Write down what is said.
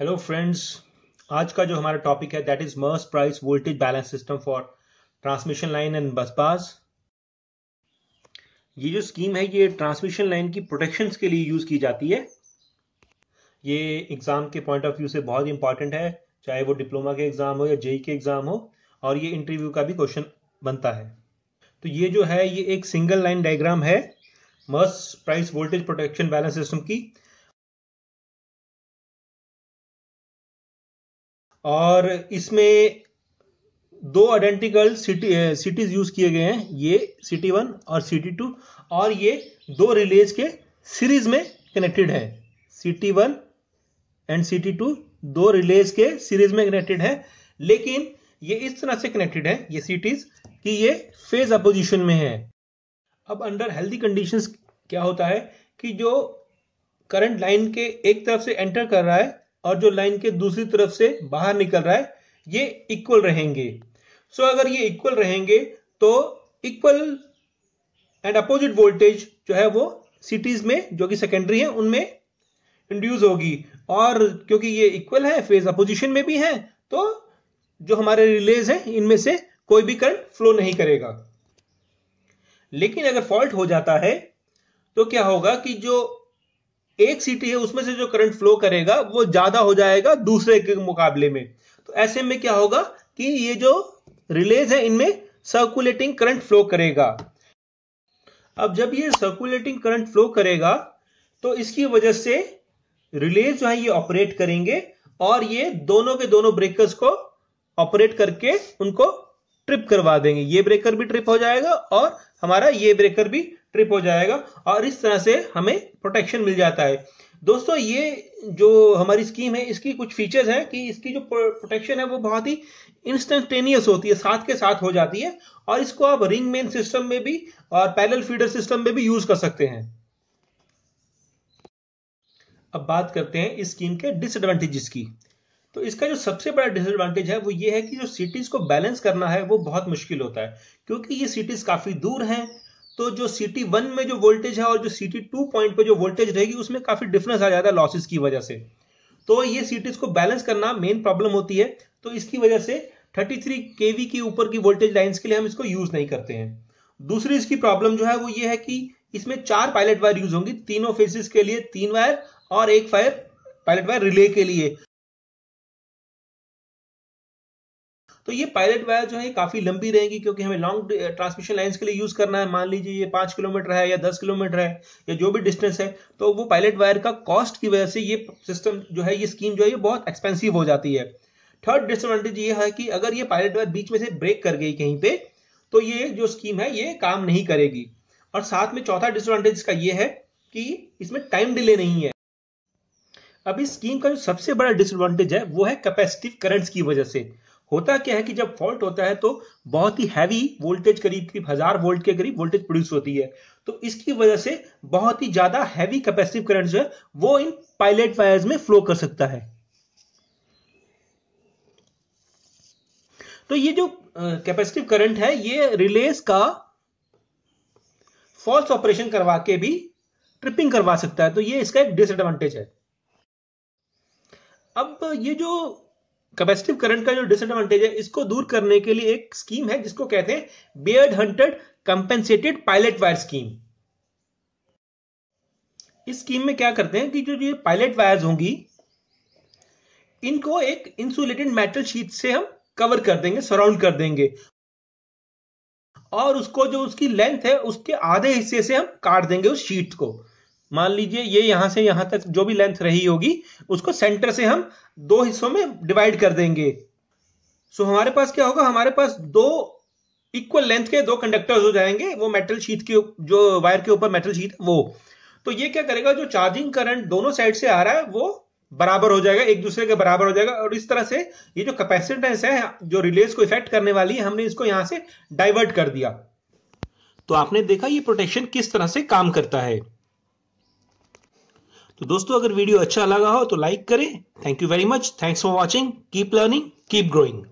hello friends आज का जो हमारा टॉपिक है that is mars price voltage balance system for transmission line and bus पास ये जो स्कीम है ये ट्रांसमिशन लाइन की प्रोटेक्शन के लिए यूज़ की जाती है ये एग्ज़ाम के पॉइंट ऑफ व्यू से बहुत इंपॉर्टेंट है चाहे वो डिप्लोमा के एग्ज़ाम हो या जेई e e के एग्ज़ाम हो और ये इंटरव्यू का भी क्वेश्चन बनता है तो ये जो है ये एक सिंगल लाइन डायग्राम है Merz price voltage protection balance system की और इसमें दो आइडेंटिकल सिटी सिटीज यूज किए गए हैं ये सिटी वन और सिटी टू और ये दो रिलेज के सीरीज में कनेक्टेड है CT one and CT two दो रिलेज के सीरीज में कनेक्टेड है लेकिन ये इस तरह से कनेक्टेड है ये सिटीज कि ये फेज अपोजिशन में है अब अंडर हेल्दी कंडीशंस क्या होता है कि जो करंट लाइन के एक तरफ से एंटर कर रहा है और जो लाइन के दूसरी तरफ से बाहर निकल रहा है ये इक्वल रहेंगे सो so, अगर ये इक्वल रहेंगे तो इक्वल एंड अपोजिट वोल्टेज जो है वो सिटीज में जो कि सेकेंडरी है उनमें इंड्यूस होगी और क्योंकि ये इक्वल है फेज अपोजिशन में भी है तो जो हमारे रिलेज हैं इनमें से कोई भी करंट फ्लो नहीं करेगा लेकिन अगर फॉल्ट हो जाता है तो क्या होगा कि जो एक सीटी है उसमें से जो करंट फ्लो करेगा वो ज्यादा हो जाएगा दूसरे के मुकाबले में तो ऐसे में क्या होगा कि ये जो रिलेज है इनमें सर्कुलेटिंग करंट फ्लो करेगा अब जब ये सर्कुलेटिंग करंट फ्लो करेगा तो इसकी वजह से रिलेज जो है ये ऑपरेट करेंगे और ये दोनों के दोनों ब्रेकर्स को ऑपरेट करके उनको ट्रिप करवा देंगे ये ब्रेकर भी ट्रिप हो जाएगा और हमारा ये ब्रेकर भी ट्रिप हो जाएगा और इस तरह से हमें प्रोटेक्शन मिल जाता है दोस्तों ये जो हमारी स्कीम है इसकी कुछ फीचर्स हैं कि इसकी जो प्रोटेक्शन है वो बहुत ही इंस्टेंटेनियस होती है साथ के साथ हो जाती है और इसको आप रिंग मेन सिस्टम में भी और पैरल फीडर सिस्टम में भी यूज कर सकते हैं अब बात करते हैं इस स्कीम के डिसएडवांटेजेस की तो इसका जो सबसे बड़ा डिसएडवांटेज है वो ये है कि जो सिटीज को बैलेंस करना है वो बहुत मुश्किल होता है क्योंकि ये सिटीज काफी दूर हैं तो जो सिटी वन में जो वोल्टेज है और जो सिटी टू पॉइंट पर जो वोल्टेज रहेगी उसमें काफी डिफरेंस आ जाता है लॉसेज की वजह से तो ये सिटीज को बैलेंस करना मेन प्रॉब्लम होती है तो इसकी वजह से 33 थ्री के वी के ऊपर की वोल्टेज लाइन के लिए हम इसको यूज नहीं करते हैं दूसरी इसकी प्रॉब्लम जो है वो ये है कि इसमें चार पायलट वायर यूज होंगी तीनों फेसिस के लिए तीन वायर और एक फायर पायलट वायर रिले के लिए तो ये पायलट वायर जो है ये काफी लंबी रहेगी क्योंकि हमें लॉन्ग ट्रांसमिशन लाइन्स के लिए यूज करना है मान लीजिए ये पांच किलोमीटर है या दस किलोमीटर है या जो भी डिस्टेंस है तो वो पायलट वायर का कॉस्ट की वजह से ये सिस्टम जो है ये स्कीम जो है ये बहुत एक्सपेंसिव हो जाती है थर्ड डिसएडवांटेज ये है कि अगर ये पायलट वायर बीच में से ब्रेक कर गई कहीं पे तो ये जो स्कीम है ये काम नहीं करेगी और साथ में चौथा डिसएडवांटेज का ये है कि इसमें टाइम डिले नहीं है अभी स्कीम का जो सबसे बड़ा डिसएडवांटेज है वो है कैपेसिटिव करंट्स की वजह से होता क्या है कि जब फॉल्ट होता है तो बहुत ही हैवी वोल्टेज करीब करीब हजार वोल्ट के करीब वोल्टेज प्रोड्यूस होती है तो इसकी वजह से बहुत ही ज्यादा हैवी कैपेसिटिव करंट जो है वो इन पायलट वायर्स में फ्लो कर सकता है तो ये जो कैपेसिटिव करंट है ये रिलेस का फॉल्स ऑपरेशन करवा के भी ट्रिपिंग करवा सकता है तो ये इसका एक डिसएडवांटेज है अब ये जो कैपेसिटिव करंट का जो डिसएडवांटेज है इसको दूर करने के लिए एक स्कीम है जिसको कहते हैं beard hunted compensated pilot wire scheme इस स्कीम में क्या करते हैं कि जो ये पायलट वायर्स होंगी इनको एक इंसुलेटेड मेटल शीट से हम कवर कर देंगे सराउंड कर देंगे और उसको जो उसकी लेंथ है उसके आधे हिस्से से हम काट देंगे उस शीट को मान लीजिए ये यहां से यहां तक जो भी लेंथ रही होगी उसको सेंटर से हम दो हिस्सों में डिवाइड कर देंगे सो so, हमारे पास क्या होगा हमारे पास दो इक्वल लेंथ के दो कंडक्टर्स हो जाएंगे वो मेटल शीट के जो वायर के ऊपर मेटल शीट वो तो ये क्या करेगा जो चार्जिंग करंट दोनों साइड से आ रहा है वो बराबर हो जाएगा एक दूसरे के बराबर हो जाएगा और इस तरह से ये जो कैपेसिटेंस है जो रिलेज को इफेक्ट करने वाली है हमने इसको यहां से डाइवर्ट कर दिया तो आपने देखा ये प्रोटेक्शन किस तरह से काम करता है तो दोस्तों अगर वीडियो अच्छा लगा हो तो लाइक करें thank you very much thanks for watching keep learning keep growing